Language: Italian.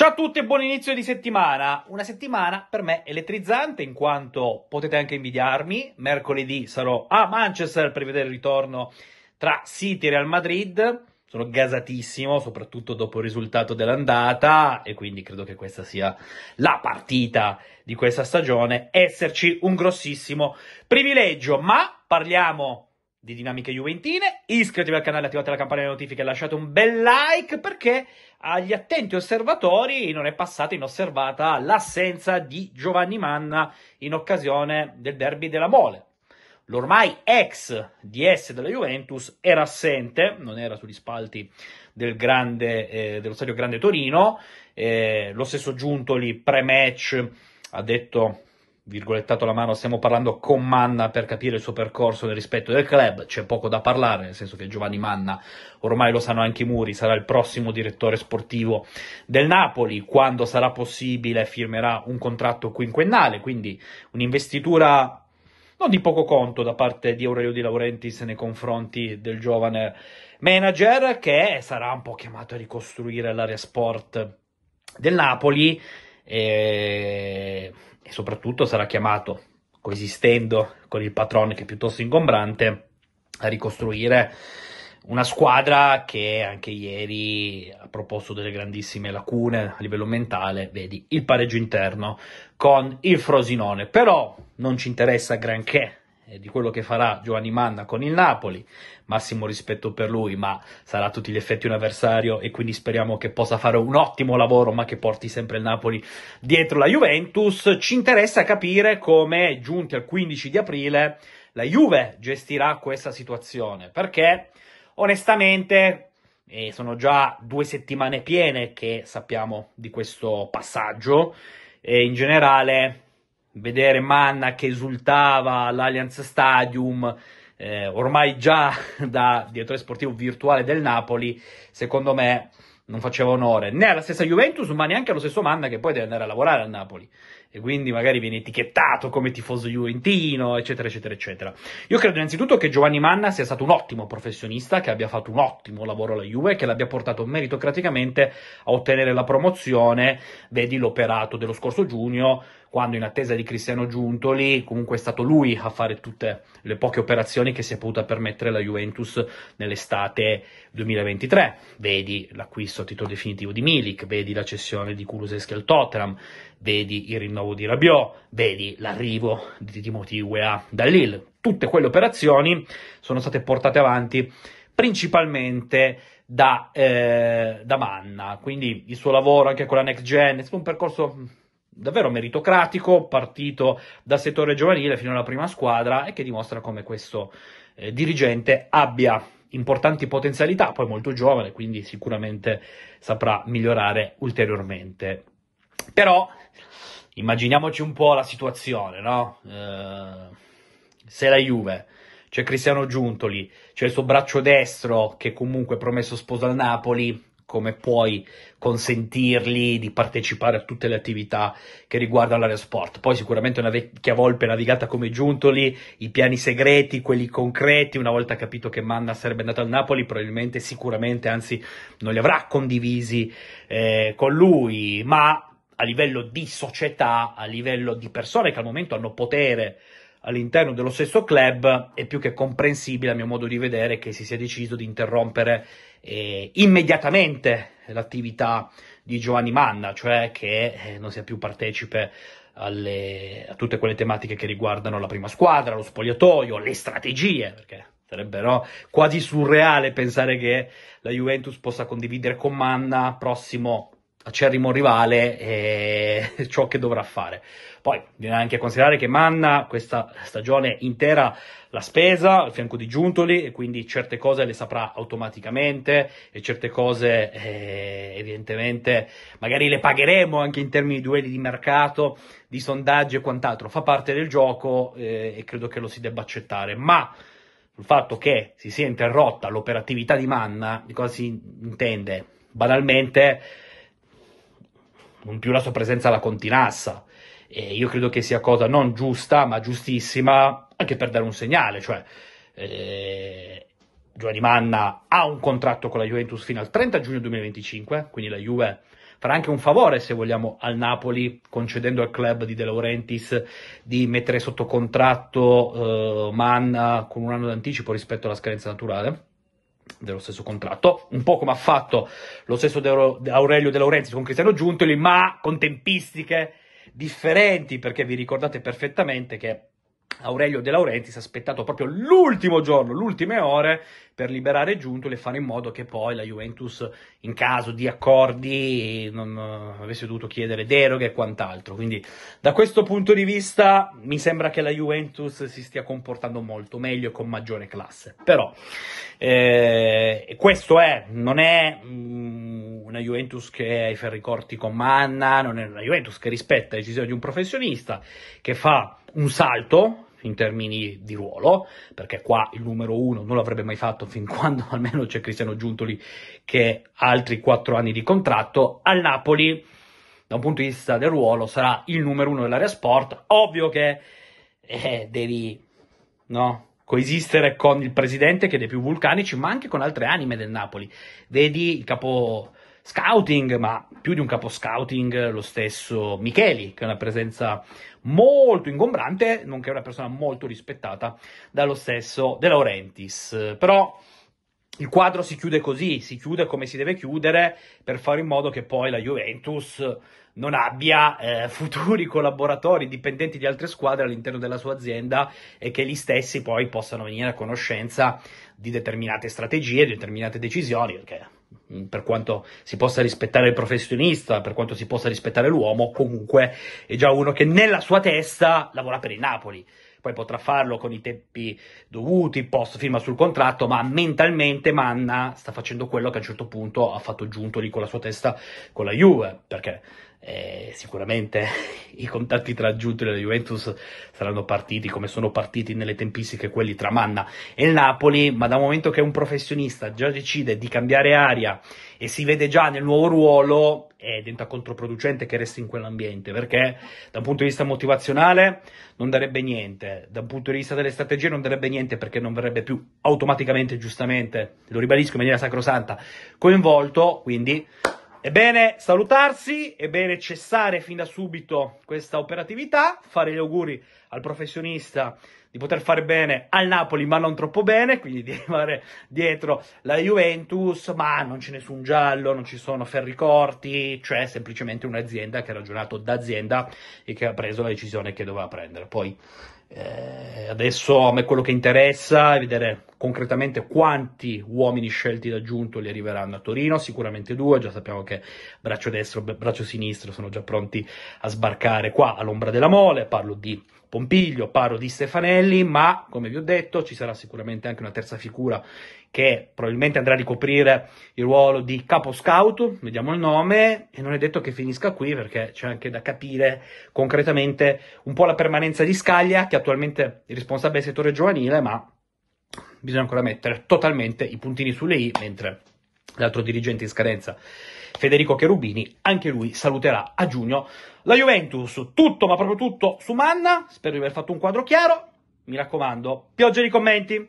Ciao a tutti e buon inizio di settimana. Una settimana per me elettrizzante in quanto potete anche invidiarmi. Mercoledì sarò a Manchester per vedere il ritorno tra City e Real Madrid. Sono gasatissimo, soprattutto dopo il risultato dell'andata e quindi credo che questa sia la partita di questa stagione. Esserci un grossissimo privilegio, ma parliamo di Dinamiche Juventine. Iscrivetevi al canale, attivate la campanella di notifiche e lasciate un bel like perché agli attenti osservatori non è passata inosservata l'assenza di Giovanni Manna in occasione del derby della Mole. L'ormai ex DS della Juventus era assente, non era sugli spalti del grande, eh, dello stadio Grande Torino. Eh, lo stesso Giuntoli pre-match ha detto virgolettato la mano, stiamo parlando con Manna per capire il suo percorso nel rispetto del club, c'è poco da parlare, nel senso che Giovanni Manna, ormai lo sanno anche i muri, sarà il prossimo direttore sportivo del Napoli, quando sarà possibile firmerà un contratto quinquennale, quindi un'investitura non di poco conto da parte di Aurelio Di Laurentiis nei confronti del giovane manager che sarà un po' chiamato a ricostruire l'area sport del Napoli. E e soprattutto sarà chiamato, coesistendo con il patrone che è piuttosto ingombrante, a ricostruire una squadra che anche ieri ha proposto delle grandissime lacune a livello mentale, vedi il pareggio interno con il Frosinone, però non ci interessa granché eh, di quello che farà Giovanni Manna con il Napoli, massimo rispetto per lui, ma sarà a tutti gli effetti un avversario e quindi speriamo che possa fare un ottimo lavoro, ma che porti sempre il Napoli dietro la Juventus. Ci interessa capire come, giunti al 15 di aprile, la Juve gestirà questa situazione, perché onestamente e eh, sono già due settimane piene che sappiamo di questo passaggio e in generale vedere Manna che esultava all'Allianz Stadium, eh, ormai già da direttore sportivo virtuale del Napoli, secondo me non faceva onore né alla stessa Juventus, ma neanche allo stesso Manna che poi deve andare a lavorare al Napoli e quindi magari viene etichettato come tifoso juventino, eccetera, eccetera, eccetera. Io credo innanzitutto che Giovanni Manna sia stato un ottimo professionista, che abbia fatto un ottimo lavoro alla Juve, che l'abbia portato meritocraticamente a ottenere la promozione, vedi l'operato dello scorso giugno, quando in attesa di Cristiano Giuntoli, comunque è stato lui a fare tutte le poche operazioni che si è potuta permettere la Juventus nell'estate 2023. Vedi l'acquisto a titolo definitivo di Milik, vedi la cessione di Kuluseschi al Tottenham, vedi il rinnovo rinnovo di Rabiot, vedi l'arrivo di Timothy Weah da Lille. Tutte quelle operazioni sono state portate avanti principalmente da, eh, da Manna, quindi il suo lavoro anche con la Next Gen è stato un percorso mm, davvero meritocratico, partito dal settore giovanile fino alla prima squadra e che dimostra come questo eh, dirigente abbia importanti potenzialità, poi molto giovane, quindi sicuramente saprà migliorare ulteriormente. Però immaginiamoci un po' la situazione, no? Eh, se la Juve c'è Cristiano Giuntoli, c'è il suo braccio destro che comunque è promesso sposo al Napoli, come puoi consentirgli di partecipare a tutte le attività che riguardano l'area sport. Poi sicuramente una vecchia volpe navigata come Giuntoli, i piani segreti, quelli concreti, una volta capito che Manna sarebbe andato al Napoli, probabilmente sicuramente, anzi non li avrà condivisi eh, con lui, ma a livello di società, a livello di persone che al momento hanno potere all'interno dello stesso club, è più che comprensibile a mio modo di vedere che si sia deciso di interrompere eh, immediatamente l'attività di Giovanni Manna, cioè che eh, non sia più partecipe alle, a tutte quelle tematiche che riguardano la prima squadra, lo spogliatoio, le strategie, perché sarebbe no, quasi surreale pensare che la Juventus possa condividere con Manna prossimo acerrimo rivale e ciò che dovrà fare. Poi bisogna anche considerare che Manna questa stagione intera la spesa al fianco di Giuntoli e quindi certe cose le saprà automaticamente e certe cose eh, evidentemente magari le pagheremo anche in termini di duelli di mercato, di sondaggi e quant'altro. Fa parte del gioco eh, e credo che lo si debba accettare, ma il fatto che si sia interrotta l'operatività di Manna, di cosa si intende? Banalmente non più la sua presenza alla continassa. E io credo che sia cosa non giusta, ma giustissima, anche per dare un segnale, cioè eh, Giovanni Manna ha un contratto con la Juventus fino al 30 giugno 2025, quindi la Juve farà anche un favore, se vogliamo, al Napoli, concedendo al club di De Laurentiis di mettere sotto contratto eh, Manna con un anno d'anticipo rispetto alla scadenza naturale dello stesso contratto, un po' come ha fatto lo stesso De Aurelio De Laurenti con Cristiano Giuntoli, ma con tempistiche differenti, perché vi ricordate perfettamente che Aurelio De Laurenti si è aspettato proprio l'ultimo giorno, le ultime ore per liberare Giuntoli e fare in modo che poi la Juventus, in caso di accordi, non eh, avesse dovuto chiedere deroghe e quant'altro. Quindi, da questo punto di vista, mi sembra che la Juventus si stia comportando molto meglio e con maggiore classe. Però, eh, questo è, non è mh, mm, una Juventus che ha i ferri corti con Manna, non è una Juventus che rispetta le decisioni di un professionista, che fa un salto in termini di ruolo, perché qua il numero uno non l'avrebbe mai fatto fin quando almeno c'è Cristiano Giuntoli che ha altri quattro anni di contratto, al Napoli da un punto di vista del ruolo sarà il numero uno dell'area sport, ovvio che eh, devi no, coesistere con il presidente che è dei più vulcanici, ma anche con altre anime del Napoli, vedi il capo scouting, ma più di un capo scouting, lo stesso Micheli, che è una presenza molto ingombrante, nonché una persona molto rispettata dallo stesso De Laurentiis. Però il quadro si chiude così, si chiude come si deve chiudere per fare in modo che poi la Juventus non abbia eh, futuri collaboratori dipendenti di altre squadre all'interno della sua azienda e che gli stessi poi possano venire a conoscenza di determinate strategie, di determinate decisioni, perché Mm, per quanto si possa rispettare il professionista, per quanto si possa rispettare l'uomo, comunque è già uno che nella sua testa lavora per il Napoli. Poi potrà farlo con i tempi dovuti, post firma sul contratto, ma mentalmente Manna sta facendo quello che a un certo punto ha fatto giunto lì con la sua testa con la Juve, perché eh, sicuramente i contatti tra Giuntoli e la Juventus saranno partiti come sono partiti nelle tempistiche quelli tra Manna e il Napoli, ma dal momento che un professionista già decide di cambiare aria e si vede già nel nuovo ruolo, eh, diventa controproducente che resti in quell'ambiente, perché da un punto di vista motivazionale non darebbe niente, da un punto di vista delle strategie non darebbe niente perché non verrebbe più automaticamente, giustamente, lo ribadisco in maniera sacrosanta, coinvolto, quindi è bene salutarsi, è bene cessare fin da subito questa operatività, fare gli auguri al professionista di poter fare bene al Napoli, ma non troppo bene, quindi di arrivare dietro la Juventus, ma non c'è nessun giallo, non ci sono ferri corti, cioè semplicemente un'azienda che ha ragionato d'azienda e che ha preso la decisione che doveva prendere. Poi eh, adesso a me quello che interessa è vedere concretamente quanti uomini scelti da giunto li arriveranno a Torino, sicuramente due, già sappiamo che braccio destro e braccio sinistro sono già pronti a sbarcare qua all'ombra della mole, parlo di Pompiglio, paro di Stefanelli, ma come vi ho detto ci sarà sicuramente anche una terza figura che probabilmente andrà a ricoprire il ruolo di capo scout, vediamo il nome, e non è detto che finisca qui perché c'è anche da capire concretamente un po' la permanenza di Scaglia, che attualmente è responsabile del settore giovanile, ma bisogna ancora mettere totalmente i puntini sulle i, mentre l'altro dirigente in scadenza, Federico Cherubini, anche lui saluterà a giugno la Juventus. Tutto, ma proprio tutto, su Manna. Spero di aver fatto un quadro chiaro. Mi raccomando, pioggia di commenti.